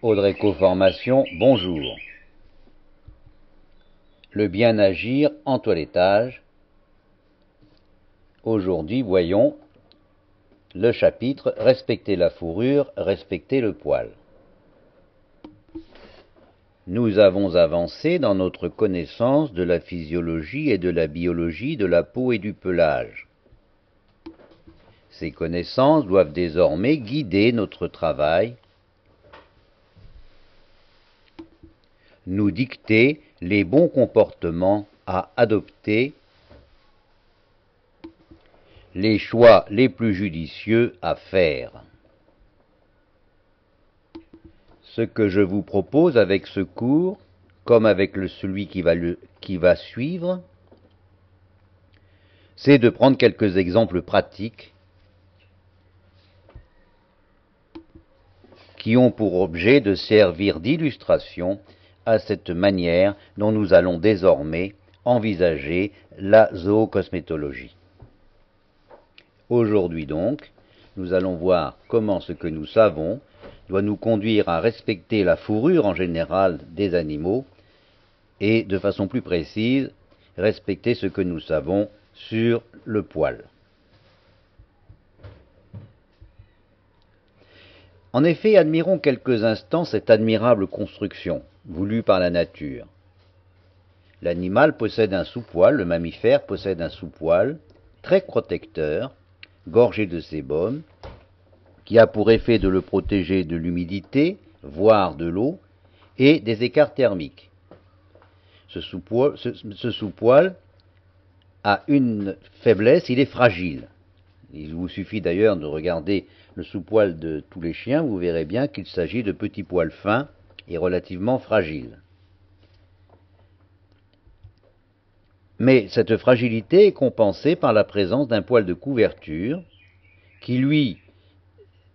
Audrey Formation, bonjour. Le bien agir en toilettage. Aujourd'hui, voyons le chapitre Respecter la fourrure, respecter le poil. Nous avons avancé dans notre connaissance de la physiologie et de la biologie de la peau et du pelage. Ces connaissances doivent désormais guider notre travail nous dicter les bons comportements à adopter, les choix les plus judicieux à faire. Ce que je vous propose avec ce cours, comme avec celui qui va suivre, c'est de prendre quelques exemples pratiques qui ont pour objet de servir d'illustration à cette manière dont nous allons désormais envisager la zoocosmétologie. Aujourd'hui donc, nous allons voir comment ce que nous savons doit nous conduire à respecter la fourrure en général des animaux et, de façon plus précise, respecter ce que nous savons sur le poil. En effet, admirons quelques instants cette admirable construction, voulu par la nature. L'animal possède un sous-poil, le mammifère possède un sous-poil très protecteur, gorgé de sébum, qui a pour effet de le protéger de l'humidité, voire de l'eau, et des écarts thermiques. Ce sous-poil, a une faiblesse, il est fragile. Il vous suffit d'ailleurs de regarder le sous-poil de tous les chiens, vous verrez bien qu'il s'agit de petits poils fins est relativement fragile. Mais cette fragilité est compensée par la présence d'un poil de couverture qui, lui,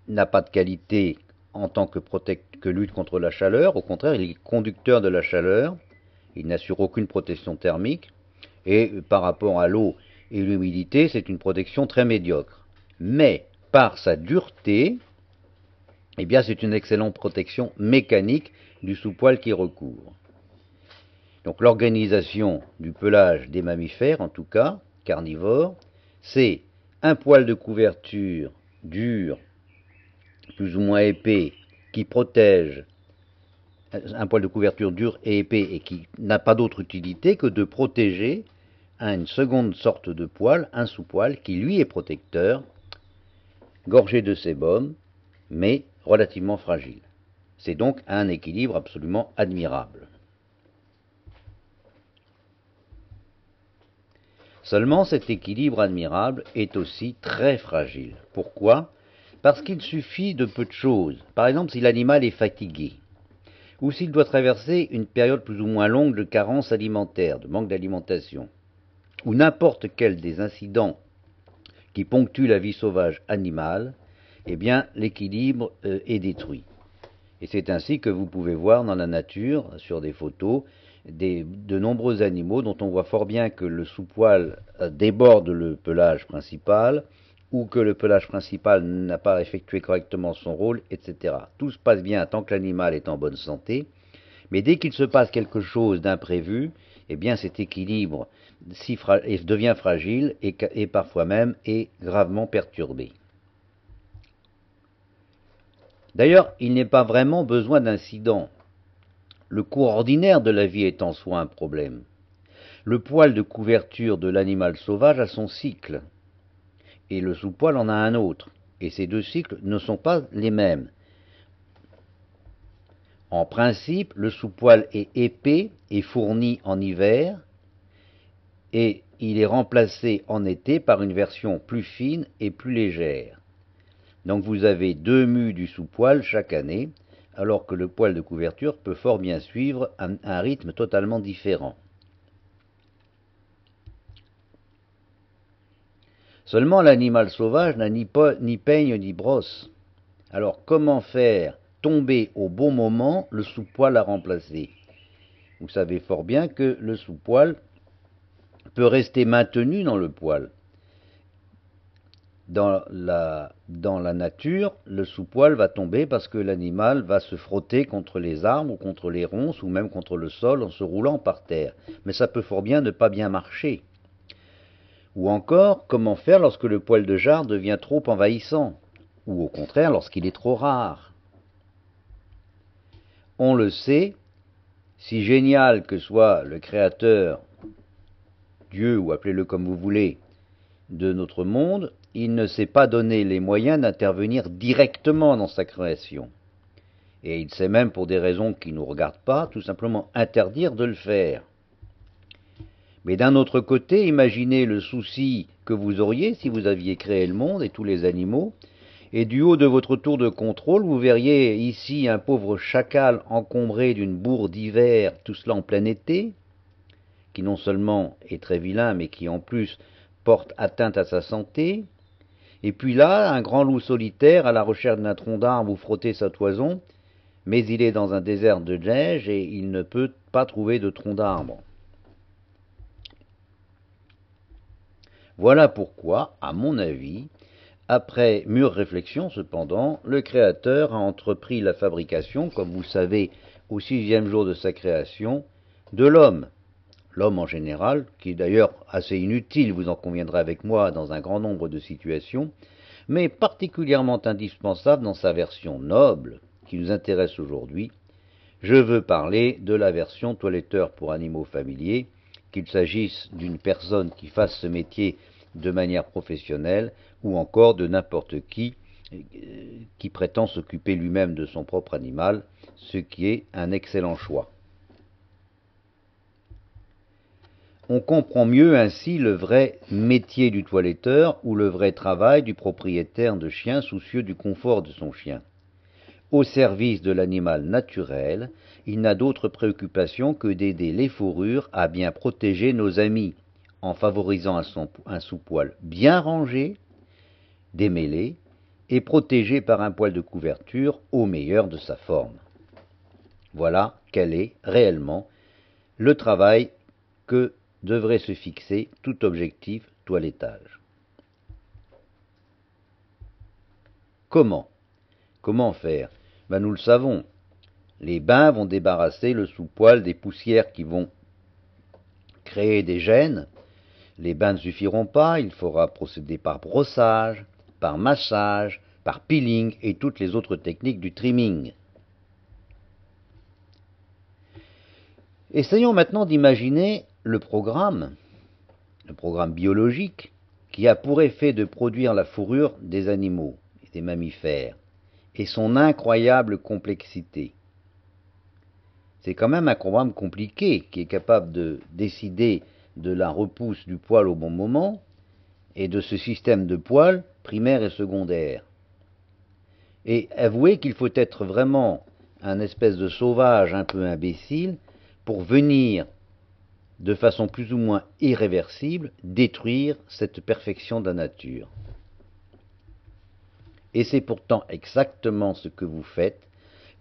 n'a pas de qualité en tant que, que lutte contre la chaleur. Au contraire, il est conducteur de la chaleur. Il n'assure aucune protection thermique. Et euh, par rapport à l'eau et l'humidité, c'est une protection très médiocre. Mais par sa dureté, eh bien c'est une excellente protection mécanique du sous-poil qui recouvre. Donc l'organisation du pelage des mammifères, en tout cas carnivores, c'est un poil de couverture dur, plus ou moins épais, qui protège un poil de couverture dur et épais et qui n'a pas d'autre utilité que de protéger une seconde sorte de poil, un sous-poil qui lui est protecteur, gorgé de sébum, mais relativement fragile. C'est donc un équilibre absolument admirable. Seulement cet équilibre admirable est aussi très fragile. Pourquoi Parce qu'il suffit de peu de choses. Par exemple, si l'animal est fatigué, ou s'il doit traverser une période plus ou moins longue de carence alimentaire, de manque d'alimentation, ou n'importe quel des incidents qui ponctuent la vie sauvage animale, eh bien l'équilibre euh, est détruit. Et c'est ainsi que vous pouvez voir dans la nature, sur des photos, de nombreux animaux dont on voit fort bien que le sous-poil euh, déborde le pelage principal, ou que le pelage principal n'a pas effectué correctement son rôle, etc. Tout se passe bien tant que l'animal est en bonne santé, mais dès qu'il se passe quelque chose d'imprévu, eh bien cet équilibre devient fragile et, parfois même est gravement perturbé. D'ailleurs, il n'est pas vraiment besoin d'incident. Le cours ordinaire de la vie est en soi un problème. Le poil de couverture de l'animal sauvage a son cycle, et le sous-poil en a un autre, et ces deux cycles ne sont pas les mêmes. En principe, le sous-poil est épais et fourni en hiver, et il est remplacé en été par une version plus fine et plus légère. Donc vous avez deux mues du sous-poil chaque année, alors que le poil de couverture peut fort bien suivre un, rythme totalement différent. Seulement l'animal sauvage n'a ni peigne ni brosse. Alors comment faire tomber au bon moment le sous-poil à remplacer Vous savez fort bien que le sous-poil peut rester maintenu dans le poil dans la, nature, le sous-poil va tomber parce que l'animal va se frotter contre les arbres ou contre les ronces ou même contre le sol en se roulant par terre. Mais ça peut fort bien ne pas bien marcher. Ou encore, comment faire lorsque le poil de jarre devient trop envahissant Ou au contraire, lorsqu'il est trop rare On le sait, si génial que soit le Créateur, Dieu ou appelez-le comme vous voulez, de notre monde, il ne s'est pas donné les moyens d'intervenir directement dans sa création. Et il sait même, pour des raisons qui ne nous regardent pas, tout simplement interdire de le faire. Mais d'un autre côté, imaginez le souci que vous auriez si vous aviez créé le monde et tous les animaux, et du haut de votre tour de contrôle, vous verriez ici un pauvre chacal encombré d'une bourre d'hiver, tout cela en plein été, qui non seulement est très vilain, mais qui en plus porte atteinte à sa santé, et puis là, un grand loup solitaire, à la recherche d'un tronc d'arbre où frotter sa toison, mais il est dans un désert de neige et il ne peut pas trouver de tronc d'arbre. Voilà pourquoi, à mon avis, après mûre réflexion cependant, le Créateur a entrepris la fabrication, comme vous savez, au sixième jour de sa création, de l'homme, l'homme en général, qui est d'ailleurs assez inutile, vous en conviendrez avec moi, dans un grand nombre de situations, mais particulièrement indispensable dans sa version noble, qui nous intéresse aujourd'hui, je veux parler de la version toiletteur pour animaux familiers, qu'il s'agisse d'une personne qui fasse ce métier de manière professionnelle ou encore de n'importe qui euh, qui prétend s'occuper lui-même de son propre animal, ce qui est un excellent choix. On comprend mieux ainsi le vrai métier du toiletteur ou le vrai travail du propriétaire de chien soucieux du confort de son chien. Au service de l'animal naturel, il n'a d'autre préoccupation que d'aider les fourrures à bien protéger nos amis, en favorisant un, sous-poil bien rangé, démêlé et protégé par un poil de couverture au meilleur de sa forme. Voilà quel est réellement le travail que devrait se fixer tout objectif toilettage. Comment Comment faire ben, Nous le savons. Les bains vont débarrasser le sous-poil des poussières qui vont créer des gènes. Les bains ne suffiront pas, il faudra procéder par brossage, par massage, par peeling et toutes les autres techniques du trimming. Essayons maintenant d'imaginer le programme, le programme biologique, qui a pour effet de produire la fourrure des animaux et des mammifères, et son incroyable complexité. C'est quand même un programme compliqué qui est capable de décider de la repousse du poil au bon moment et de ce système de poils primaire et secondaire. Et avouez qu'il faut être vraiment un espèce de sauvage un peu imbécile pour venir de façon plus ou moins irréversible, détruire cette perfection de la nature. Et c'est pourtant exactement ce que vous faites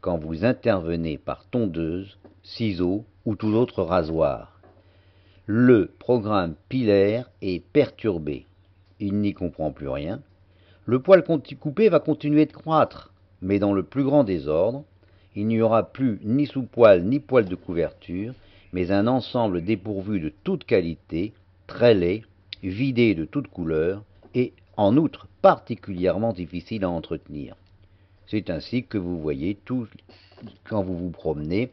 quand vous intervenez par tondeuse, ciseaux ou tout autre rasoir. Le programme pilaire est perturbé. Il n'y comprend plus rien. Le poil coupé va continuer de croître, mais dans le plus grand désordre. Il n'y aura plus ni sous-poil ni poil de couverture, mais un ensemble dépourvu de toute qualité, très laid, vidé de toute couleur, et en outre particulièrement difficile à entretenir. C'est ainsi que vous voyez tout quand vous vous promenez,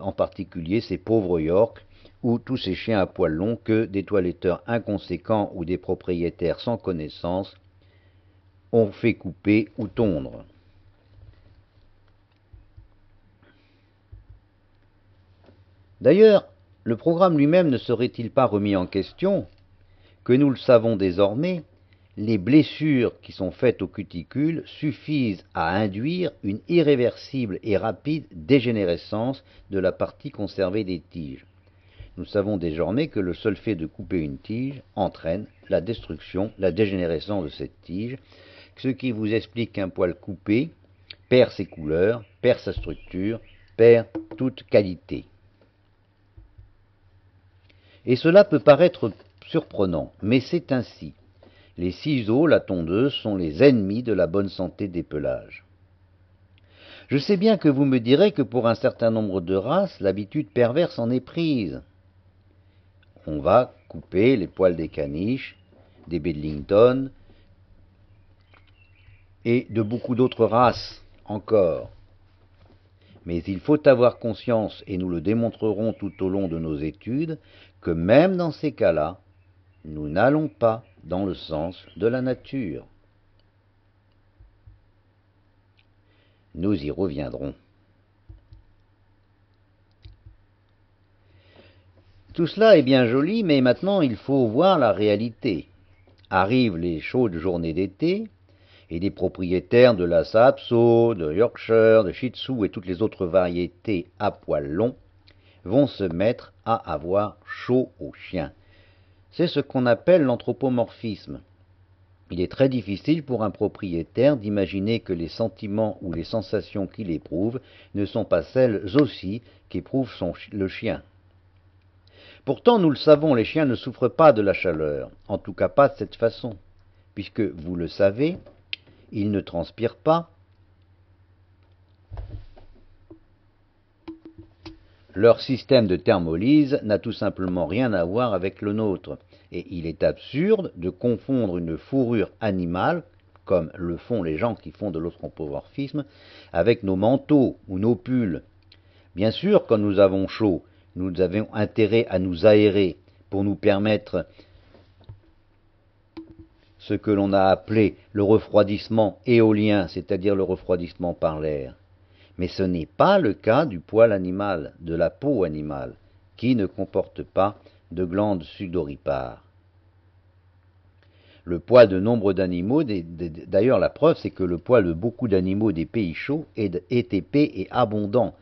en particulier ces pauvres York ou tous ces chiens à poils longs que des toiletteurs inconséquents ou des propriétaires sans connaissance ont fait couper ou tondre. D'ailleurs, le programme lui-même ne serait-il pas remis en question que nous le savons désormais, les blessures qui sont faites aux cuticules suffisent à induire une irréversible et rapide dégénérescence de la partie conservée des tiges. Nous savons désormais que le seul fait de couper une tige entraîne la destruction, la dégénérescence de cette tige, ce qui vous explique qu'un poil coupé perd ses couleurs, perd sa structure, perd toute qualité. Et cela peut paraître surprenant, mais c'est ainsi. Les ciseaux, la tondeuse, sont les ennemis de la bonne santé des pelages. Je sais bien que vous me direz que pour un certain nombre de races, l'habitude perverse en est prise. On va couper les poils des caniches, des Bedlington et de beaucoup d'autres races encore. Mais il faut avoir conscience, et nous le démontrerons tout au long de nos études, que même dans ces cas-là, nous n'allons pas dans le sens de la nature. Nous y reviendrons. Tout cela est bien joli, mais maintenant il faut voir la réalité. Arrivent les chaudes journées d'été, et des propriétaires de la Sapso, de Yorkshire, de Shih Tzu et toutes les autres variétés à poils longs vont se mettre à avoir chaud au chien. C'est ce qu'on appelle l'anthropomorphisme. Il est très difficile pour un propriétaire d'imaginer que les sentiments ou les sensations qu'il éprouve ne sont pas celles aussi qu'éprouve le chien. Pourtant, nous le savons, les chiens ne souffrent pas de la chaleur, en tout cas pas de cette façon, puisque, vous le savez, ils ne transpirent pas, Leur système de thermolyse n'a tout simplement rien à voir avec le nôtre, et il est absurde de confondre une fourrure animale, comme le font les gens qui font de l'anthropomorphisme, avec nos manteaux ou nos pulls. Bien sûr, quand nous avons chaud, nous avons intérêt à nous aérer pour nous permettre ce que l'on a appelé le refroidissement éolien, c'est-à-dire le refroidissement par l'air mais ce n'est pas le cas du poil animal, de la peau animale, qui ne comporte pas de glandes sudoripares. Le poil de nombre d'animaux, d'ailleurs la preuve c'est que le poil de beaucoup d'animaux des pays chauds est épais et abondant.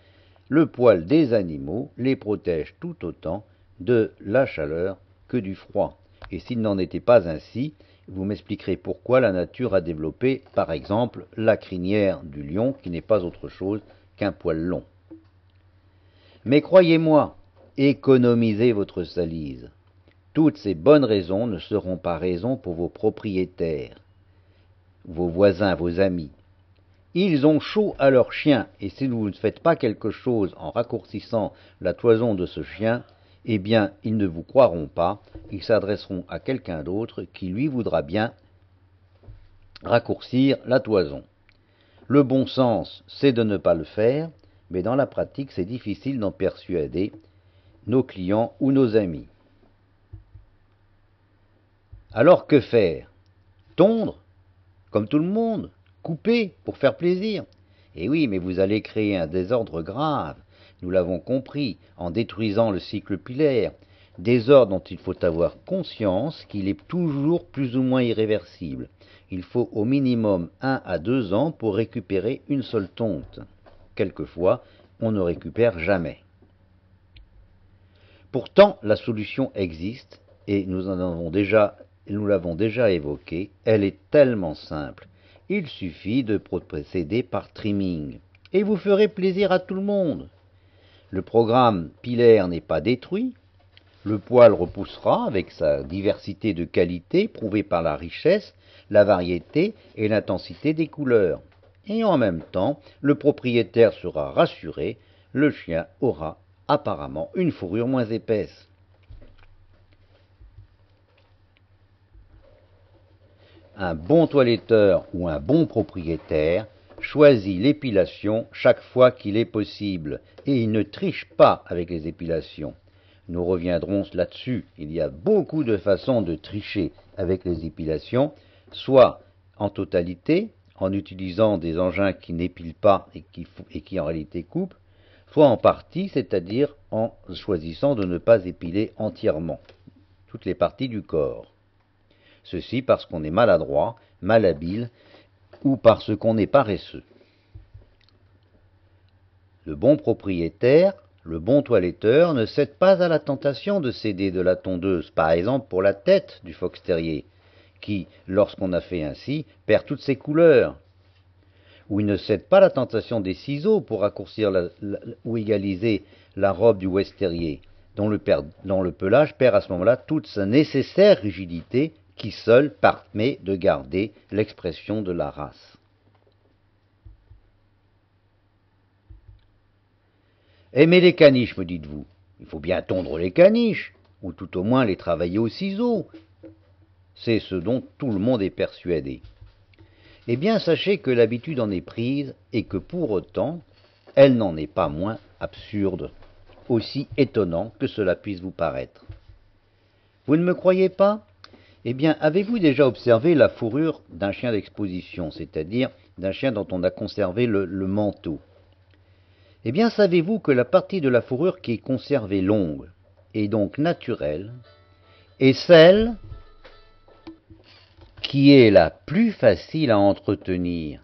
Le poil des animaux les protège tout autant de la chaleur que du froid. Et s'il n'en était pas ainsi, vous m'expliquerez pourquoi la nature a développé, par exemple, la crinière du lion, qui n'est pas autre chose qu'un poil long. Mais croyez-moi, économisez votre salise. Toutes ces bonnes raisons ne seront pas raisons pour vos propriétaires, vos voisins, vos amis. Ils ont chaud à leur chien, et si vous ne faites pas quelque chose en raccourcissant la toison de ce chien, eh bien, ils ne vous croiront pas, ils s'adresseront à quelqu'un d'autre qui lui voudra bien raccourcir la toison. Le bon sens, c'est de ne pas le faire, mais dans la pratique, c'est difficile d'en persuader nos clients ou nos amis. Alors que faire Tondre, comme tout le monde, couper pour faire plaisir. Eh oui, mais vous allez créer un désordre grave nous l'avons compris, en détruisant le cycle pilaire, désordre dont il faut avoir conscience qu'il est toujours plus ou moins irréversible. Il faut au minimum un à deux ans pour récupérer une seule tonte. Quelquefois, on ne récupère jamais. Pourtant, la solution existe, et nous déjà, nous l'avons déjà évoquée, elle est tellement simple. Il suffit de procéder par trimming, et vous ferez plaisir à tout le monde. Le programme pilaire n'est pas détruit. Le poil repoussera avec sa diversité de qualités prouvée par la richesse, la variété et l'intensité des couleurs. Et en même temps, le propriétaire sera rassuré, le chien aura apparemment une fourrure moins épaisse. Un bon toiletteur ou un bon propriétaire choisit l'épilation chaque fois qu'il est possible, et il ne triche pas avec les épilations. Nous reviendrons là-dessus. Il y a beaucoup de façons de tricher avec les épilations, soit en totalité, en utilisant des engins qui n'épilent pas et qui, et qui en réalité coupent, soit en partie, c'est-à-dire en choisissant de ne pas épiler entièrement toutes les parties du corps. Ceci parce qu'on est maladroit, malhabile ou parce qu'on est paresseux. Le bon propriétaire, le bon toiletteur, ne cède pas à la tentation de céder de la tondeuse, par exemple pour la tête du fox terrier, qui, lorsqu'on a fait ainsi, perd toutes ses couleurs. Ou il ne cède pas à la tentation des ciseaux pour raccourcir ou égaliser la robe du west dont le, dont le pelage perd à ce moment-là toute sa nécessaire rigidité qui seul permet de garder l'expression de la race. Aimez les caniches, me dites-vous. Il faut bien tondre les caniches, ou tout au moins les travailler au ciseau. C'est ce dont tout le monde est persuadé. Eh bien, sachez que l'habitude en est prise et que pour autant, elle n'en est pas moins absurde, aussi étonnant que cela puisse vous paraître. Vous ne me croyez pas eh bien, avez-vous déjà observé la fourrure d'un chien d'exposition, c'est-à-dire d'un chien dont on a conservé le, manteau Eh bien, savez-vous que la partie de la fourrure qui est conservée longue, et donc naturelle, est celle qui est la plus facile à entretenir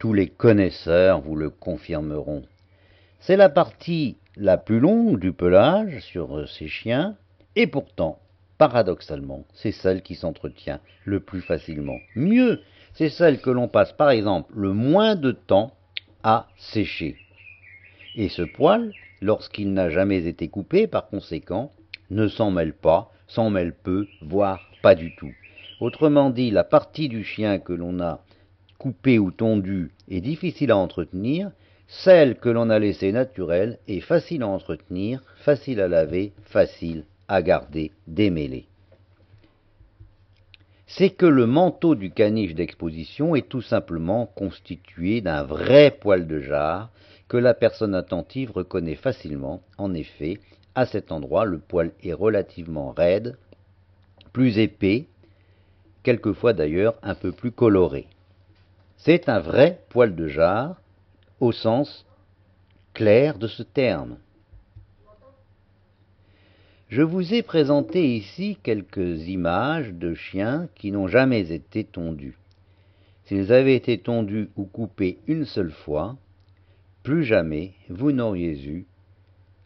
Tous les connaisseurs vous le confirmeront. C'est la partie la plus longue du pelage sur euh, ces chiens, et pourtant, paradoxalement, c'est celle qui s'entretient le plus facilement. Mieux, c'est celle que l'on passe par exemple le moins de temps à sécher. Et ce poil, lorsqu'il n'a jamais été coupé, par conséquent, ne s'en mêle pas, s'en mêle peu, voire pas du tout. Autrement dit, la partie du chien que l'on a coupée ou tondue est difficile à entretenir, celle que l'on a laissée naturelle est facile à entretenir, facile à laver, facile à garder démêlé. C'est que le manteau du caniche d'exposition est tout simplement constitué d'un vrai poil de jarre que la personne attentive reconnaît facilement. En effet, à cet endroit, le poil est relativement raide, plus épais, quelquefois d'ailleurs un peu plus coloré. C'est un vrai poil de jarre au sens clair de ce terme je vous ai présenté ici quelques images de chiens qui n'ont jamais été tondus. S'ils avaient été tondus ou coupés une seule fois, plus jamais vous n'auriez eu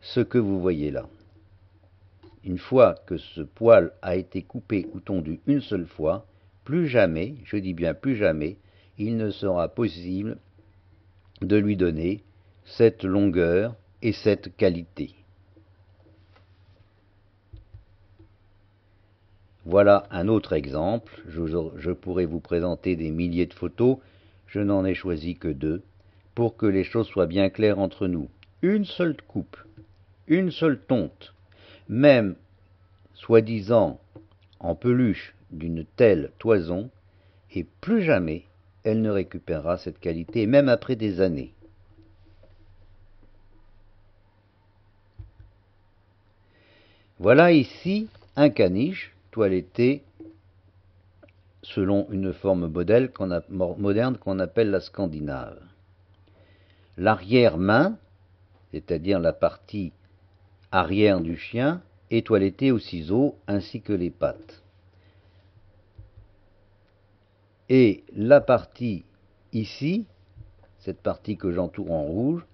ce que vous voyez là. Une fois que ce poil a été coupé ou tondu une seule fois, plus jamais, je dis bien plus jamais, il ne sera possible de lui donner cette longueur et cette qualité. Voilà un autre exemple. Je, pourrais vous présenter des milliers de photos. Je n'en ai choisi que deux pour que les choses soient bien claires entre nous. Une seule coupe, une seule tonte, même soi-disant en peluche d'une telle toison, et plus jamais elle ne récupérera cette qualité, même après des années. Voilà ici un caniche toilettée selon une forme modèle moderne qu'on appelle la scandinave. L'arrière-main, c'est-à-dire la partie arrière du chien, est toilettée au ciseau ainsi que les pattes. Et la partie ici, cette partie que j'entoure en rouge,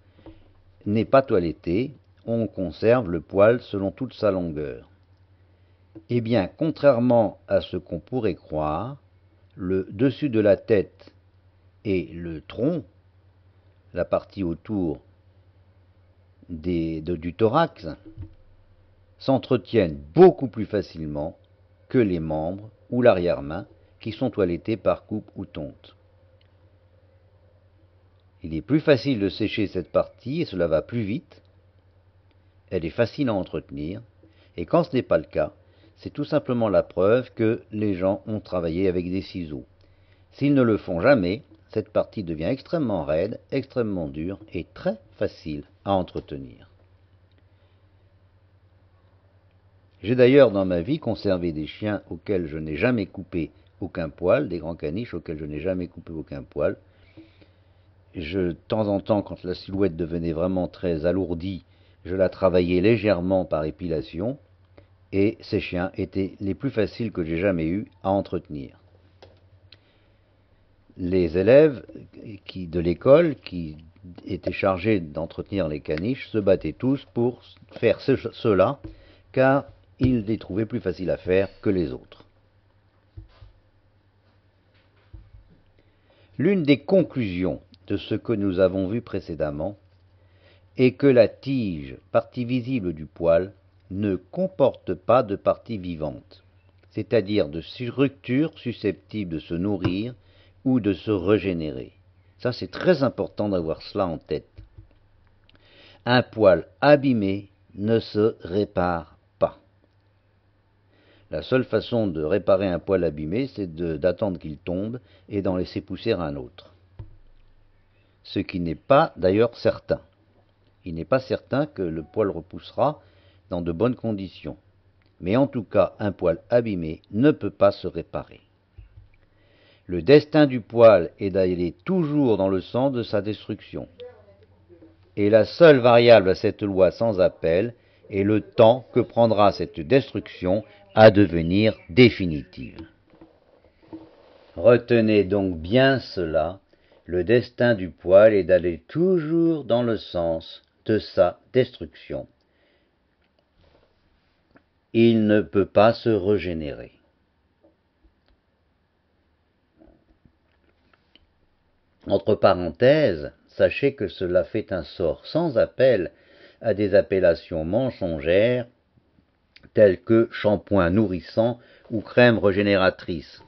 n'est pas toilettée, on conserve le poil selon toute sa longueur. Eh bien, contrairement à ce qu'on pourrait croire, le dessus de la tête et le tronc, la partie autour des, du thorax, s'entretiennent beaucoup plus facilement que les membres ou l'arrière-main qui sont toilettés par coupe ou tonte. Il est plus facile de sécher cette partie et cela va plus vite. Elle est facile à entretenir et quand ce n'est pas le cas, c'est tout simplement la preuve que les gens ont travaillé avec des ciseaux. S'ils ne le font jamais, cette partie devient extrêmement raide, extrêmement dure et très facile à entretenir. J'ai d'ailleurs dans ma vie conservé des chiens auxquels je n'ai jamais coupé aucun poil, des grands caniches auxquels je n'ai jamais coupé aucun poil. Je, de temps en temps, quand la silhouette devenait vraiment très alourdie, je la travaillais légèrement par épilation, et ces chiens étaient les plus faciles que j'ai jamais eu à entretenir. Les élèves qui, de l'école qui étaient chargés d'entretenir les caniches se battaient tous pour faire cela, car ils les trouvaient plus faciles à faire que les autres. L'une des conclusions de ce que nous avons vu précédemment est que la tige, partie visible du poil, ne comporte pas de partie vivante, c'est-à-dire de structures susceptibles de se nourrir ou de se régénérer. Ça, c'est très important d'avoir cela en tête. Un poil abîmé ne se répare pas. La seule façon de réparer un poil abîmé, c'est d'attendre qu'il tombe et d'en laisser pousser un autre. Ce qui n'est pas d'ailleurs certain. Il n'est pas certain que le poil repoussera dans de bonnes conditions. Mais en tout cas, un poil abîmé ne peut pas se réparer. Le destin du poil est d'aller toujours dans le sens de sa destruction. Et la seule variable à cette loi sans appel est le temps que prendra cette destruction à devenir définitive. Retenez donc bien cela, le destin du poil est d'aller toujours dans le sens de sa destruction il ne peut pas se régénérer. Entre parenthèses, sachez que cela fait un sort sans appel à des appellations mensongères telles que shampoing nourrissant ou crème régénératrice.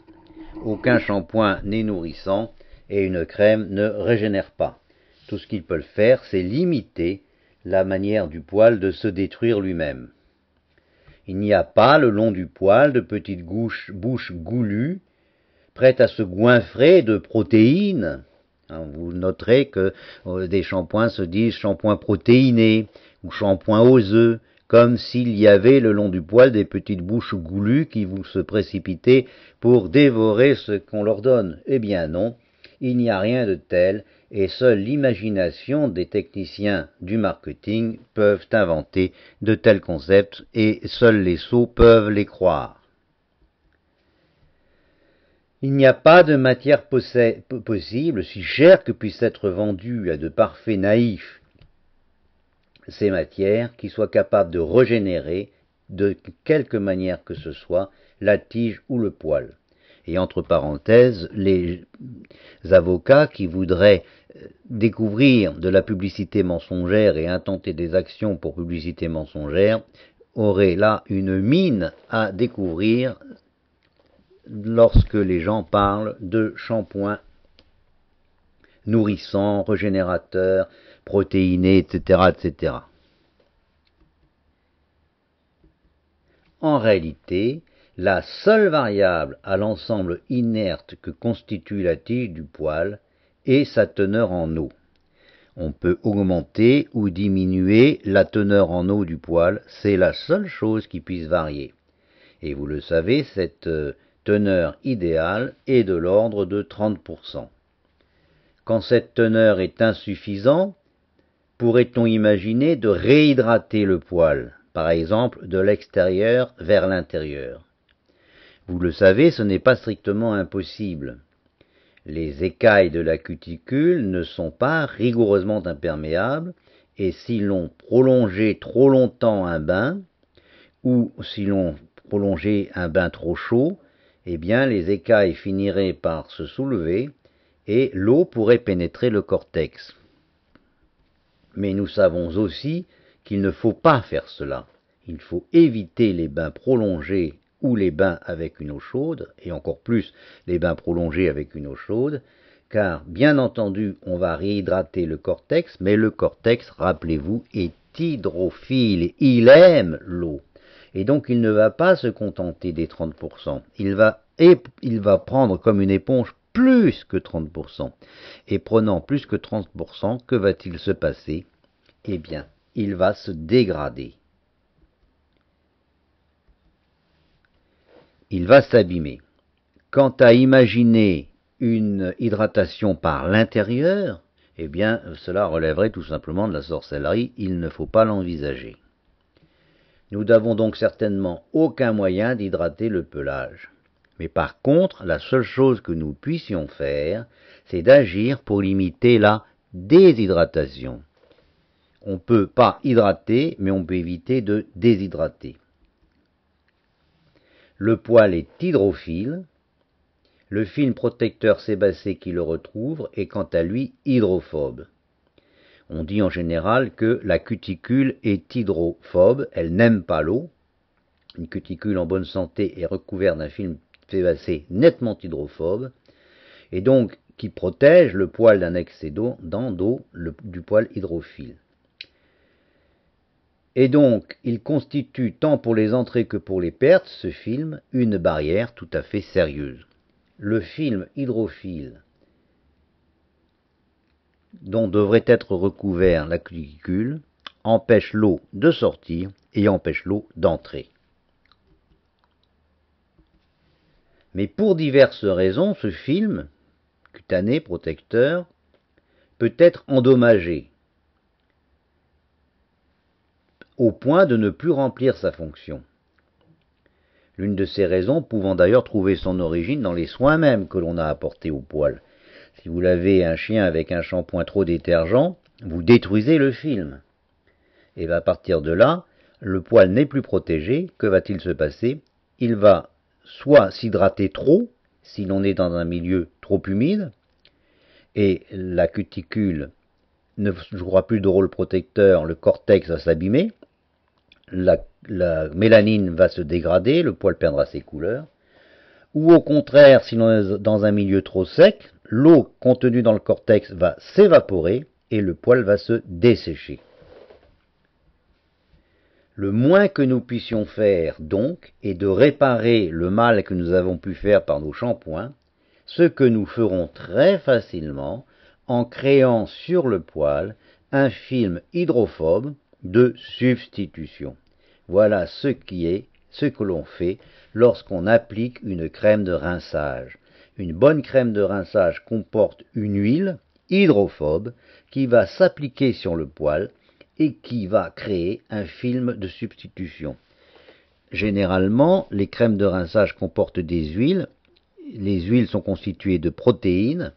Aucun shampoing n'est nourrissant et une crème ne régénère pas. Tout ce qu'ils peuvent faire, c'est limiter la manière du poil de se détruire lui-même. Il n'y a pas le long du poil de petites bouches goulues, prêtes à se goinfrer de protéines. Hein, vous noterez que euh, des shampoings se disent shampoings protéinés ou shampoings aux œufs, comme s'il y avait le long du poil des petites bouches goulues qui vous se précipitaient pour dévorer ce qu'on leur donne. Eh bien non, il n'y a rien de tel, et seule l'imagination des techniciens du marketing peuvent inventer de tels concepts et seuls les sots peuvent les croire. Il n'y a pas de matière possible, si chère que puisse être vendue à de parfaits naïfs, ces matières qui soient capables de régénérer, de quelque manière que ce soit, la tige ou le poil. Et entre parenthèses, les avocats qui voudraient découvrir de la publicité mensongère et intenter des actions pour publicité mensongère aurait là une mine à découvrir lorsque les gens parlent de shampoing nourrissant, régénérateurs, protéiné, etc., etc. En réalité, la seule variable à l'ensemble inerte que constitue la tige du poil et sa teneur en eau. On peut augmenter ou diminuer la teneur en eau du poil, c'est la seule chose qui puisse varier. Et vous le savez, cette euh, teneur idéale est de l'ordre de 30%. Quand cette teneur est insuffisante, pourrait-on imaginer de réhydrater le poil, par exemple de l'extérieur vers l'intérieur Vous le savez, ce n'est pas strictement impossible. Les écailles de la cuticule ne sont pas rigoureusement imperméables et si l'on prolongeait trop longtemps un bain ou si l'on prolongeait un bain trop chaud, eh bien les écailles finiraient par se soulever et l'eau pourrait pénétrer le cortex. Mais nous savons aussi qu'il ne faut pas faire cela. Il faut éviter les bains prolongés ou les bains avec une eau chaude, et encore plus les bains prolongés avec une eau chaude, car bien entendu on va réhydrater le cortex, mais le cortex, rappelez-vous, est hydrophile, il aime l'eau. Et donc il ne va pas se contenter des 30%, il va, il va prendre comme une éponge plus que 30%. Et prenant plus que 30%, que va-t-il se passer Eh bien, il va se dégrader. il va s'abîmer. Quant à imaginer une hydratation par l'intérieur, eh bien cela relèverait tout simplement de la sorcellerie, il ne faut pas l'envisager. Nous n'avons donc certainement aucun moyen d'hydrater le pelage. Mais par contre, la seule chose que nous puissions faire, c'est d'agir pour limiter la déshydratation. On ne peut pas hydrater, mais on peut éviter de déshydrater. Le poil est hydrophile. Le film protecteur sébacé qui le retrouve est quant à lui hydrophobe. On dit en général que la cuticule est hydrophobe, elle n'aime pas l'eau. Une cuticule en bonne santé est recouverte d'un film sébacé nettement hydrophobe, et donc qui protège le poil d'un excès d'eau dans d'eau du poil hydrophile. Et donc, il constitue, tant pour les entrées que pour les pertes, ce film, une barrière tout à fait sérieuse. Le film hydrophile dont devrait être recouvert la cuticule empêche l'eau de sortir et empêche l'eau d'entrer. Mais pour diverses raisons, ce film, cutané protecteur, peut être endommagé, au point de ne plus remplir sa fonction. L'une de ces raisons pouvant d'ailleurs trouver son origine dans les soins mêmes que l'on a apportés au poil. Si vous lavez un chien avec un shampoing trop détergent, vous détruisez le film. Et à partir de là, le poil n'est plus protégé. Que va-t-il se passer Il va soit s'hydrater trop, si l'on est dans un milieu trop humide, et la cuticule ne jouera plus de rôle protecteur, le cortex va s'abîmer, la, mélanine va se dégrader, le poil perdra ses couleurs, ou au contraire, si l'on est dans un milieu trop sec, l'eau contenue dans le cortex va s'évaporer et le poil va se dessécher. Le moins que nous puissions faire, donc, est de réparer le mal que nous avons pu faire par nos shampoings, ce que nous ferons très facilement en créant sur le poil un film hydrophobe de substitution. Voilà ce qui est, ce que l'on fait lorsqu'on applique une crème de rinçage. Une bonne crème de rinçage comporte une huile hydrophobe qui va s'appliquer sur le poil et qui va créer un film de substitution. Généralement, les crèmes de rinçage comportent des huiles. Les huiles sont constituées de protéines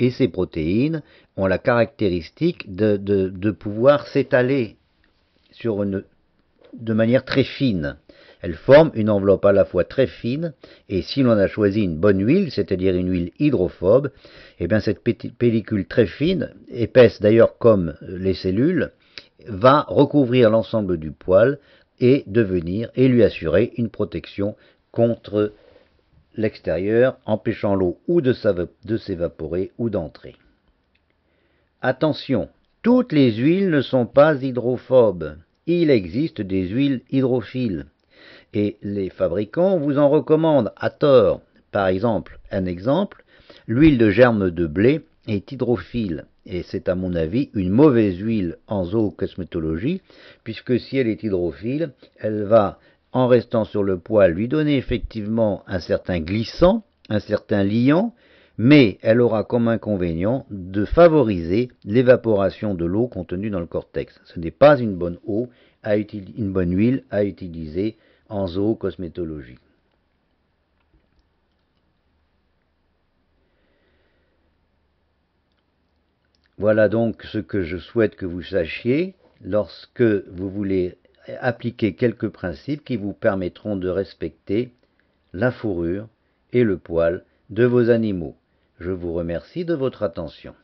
et ces protéines ont la caractéristique de, de pouvoir s'étaler sur une, de manière très fine. Elle forme une enveloppe à la fois très fine et si l'on a choisi une bonne huile, c'est-à-dire une huile hydrophobe, eh bien cette pellicule très fine, épaisse d'ailleurs comme les cellules, va recouvrir l'ensemble du poil et devenir et lui assurer une protection contre l'extérieur, empêchant l'eau ou de s'évaporer ou d'entrer. Attention, toutes les huiles ne sont pas hydrophobes il existe des huiles hydrophiles. Et les fabricants vous en recommandent à tort. Par exemple, un exemple, l'huile de germe de blé est hydrophile. Et c'est à mon avis une mauvaise huile en zoocosmétologie, puisque si elle est hydrophile, elle va, en restant sur le poil, lui donner effectivement un certain glissant, un certain liant, mais elle aura comme inconvénient de favoriser l'évaporation de l'eau contenue dans le cortex. Ce n'est pas une bonne eau, une bonne huile à utiliser en zoocosmétologie. Voilà donc ce que je souhaite que vous sachiez lorsque vous voulez appliquer quelques principes qui vous permettront de respecter la fourrure et le poil de vos animaux. Je vous remercie de votre attention.